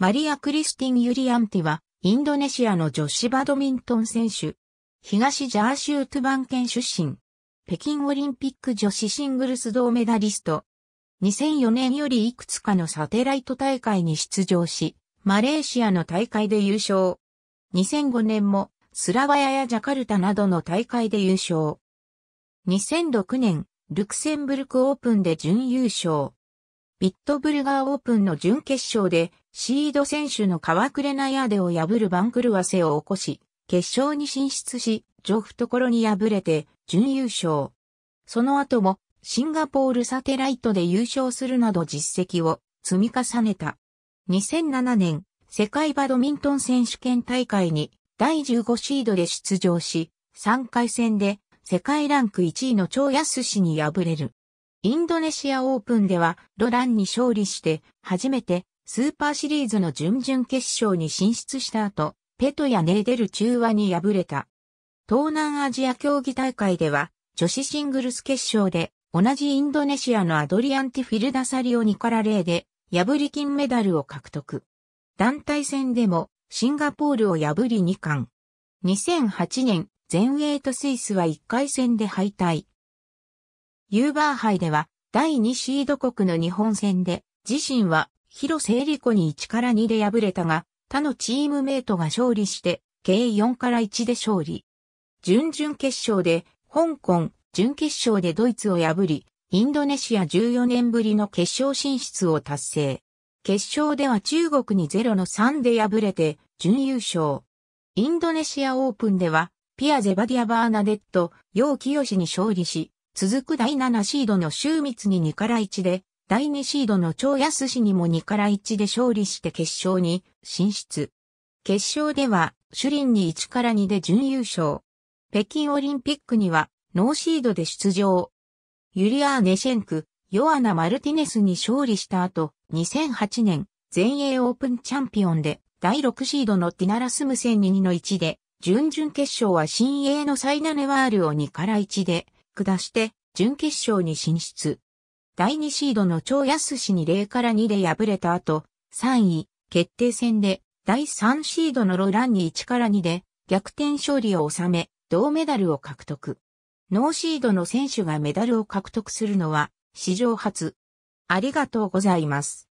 マリア・クリスティン・ユリアンティは、インドネシアの女子バドミントン選手。東ジャーシュートゥバン県出身。北京オリンピック女子シングルス銅メダリスト。2004年よりいくつかのサテライト大会に出場し、マレーシアの大会で優勝。2005年もスラワヤやジャカルタなどの大会で優勝。2006年、ルクセンブルクオープンで準優勝。ビットブルガーオープンの準決勝でシード選手の川暮れなヤーデを破る番狂わせを起こし、決勝に進出し、ジョフところに敗れて準優勝。その後もシンガポールサテライトで優勝するなど実績を積み重ねた。2007年、世界バドミントン選手権大会に第15シードで出場し、3回戦で世界ランク1位の超安氏に敗れる。インドネシアオープンではロランに勝利して初めてスーパーシリーズの準々決勝に進出した後、ペトやネーデル中和に敗れた。東南アジア競技大会では、女子シングルス決勝で、同じインドネシアのアドリアンティフィルダサリニ・2から0で、破り金メダルを獲得。団体戦でも、シンガポールを破り2冠。2008年、全イとスイスは1回戦で敗退。ユーバー杯では、第2シード国の日本戦で、自身は広瀬理子に1から2で敗れたが、他のチームメイトが勝利して、計4から1で勝利。準々決勝で、香港、準決勝でドイツを破り、インドネシア14年ぶりの決勝進出を達成。決勝では中国に0の3で敗れて、準優勝。インドネシアオープンでは、ピアゼバディア・バーナデット、ヨウキヨシに勝利し、続く第7シードの周密に2から1で、第2シードの超安氏にも2から1で勝利して決勝に進出。決勝では、主ンに1から2で準優勝。北京オリンピックには、ノーシードで出場。ユリアーネシェンク、ヨアナ・マルティネスに勝利した後、2008年、全英オープンチャンピオンで、第6シードのティナラスムセンに2の1で、準々決勝は新鋭のサイナネワールを2から1で、下して、準決勝に進出。第2シードの超安氏に0から2で敗れた後、3位、決定戦で、第3シードのロランに1から2で、逆転勝利を収め、銅メダルを獲得。ノーシードの選手がメダルを獲得するのは、史上初。ありがとうございます。